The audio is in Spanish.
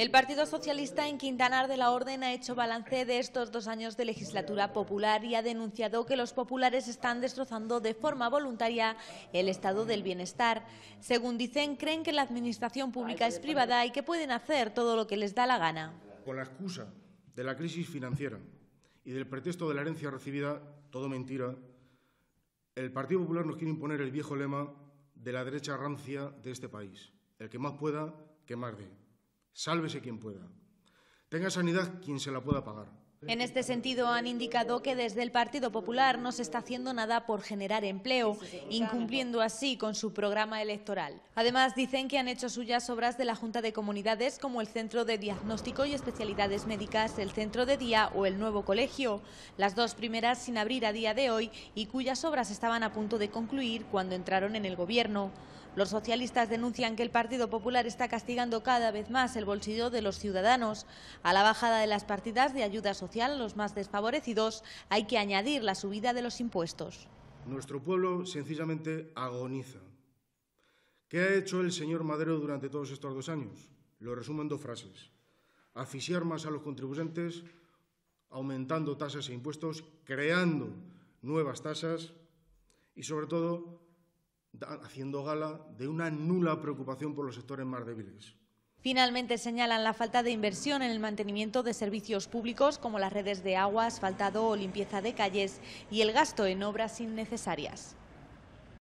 El Partido Socialista en Quintanar de la Orden ha hecho balance de estos dos años de legislatura popular y ha denunciado que los populares están destrozando de forma voluntaria el estado del bienestar. Según dicen, creen que la administración pública es privada y que pueden hacer todo lo que les da la gana. Con la excusa de la crisis financiera y del pretexto de la herencia recibida, todo mentira, el Partido Popular nos quiere imponer el viejo lema de la derecha rancia de este país, el que más pueda, que más dé. Sálvese quien pueda. Tenga sanidad quien se la pueda pagar. En este sentido, han indicado que desde el Partido Popular no se está haciendo nada por generar empleo, incumpliendo así con su programa electoral. Además, dicen que han hecho suyas obras de la Junta de Comunidades como el Centro de Diagnóstico y Especialidades Médicas, el Centro de Día o el Nuevo Colegio, las dos primeras sin abrir a día de hoy y cuyas obras estaban a punto de concluir cuando entraron en el Gobierno. Los socialistas denuncian que el Partido Popular está castigando cada vez más el bolsillo de los ciudadanos. A la bajada de las partidas de ayuda social a los más desfavorecidos hay que añadir la subida de los impuestos. Nuestro pueblo sencillamente agoniza. ¿Qué ha hecho el señor Madero durante todos estos dos años? Lo resumo en dos frases. Asfixiar más a los contribuyentes, aumentando tasas e impuestos, creando nuevas tasas y, sobre todo, haciendo gala de una nula preocupación por los sectores más débiles. Finalmente señalan la falta de inversión en el mantenimiento de servicios públicos como las redes de agua, asfaltado o limpieza de calles y el gasto en obras innecesarias.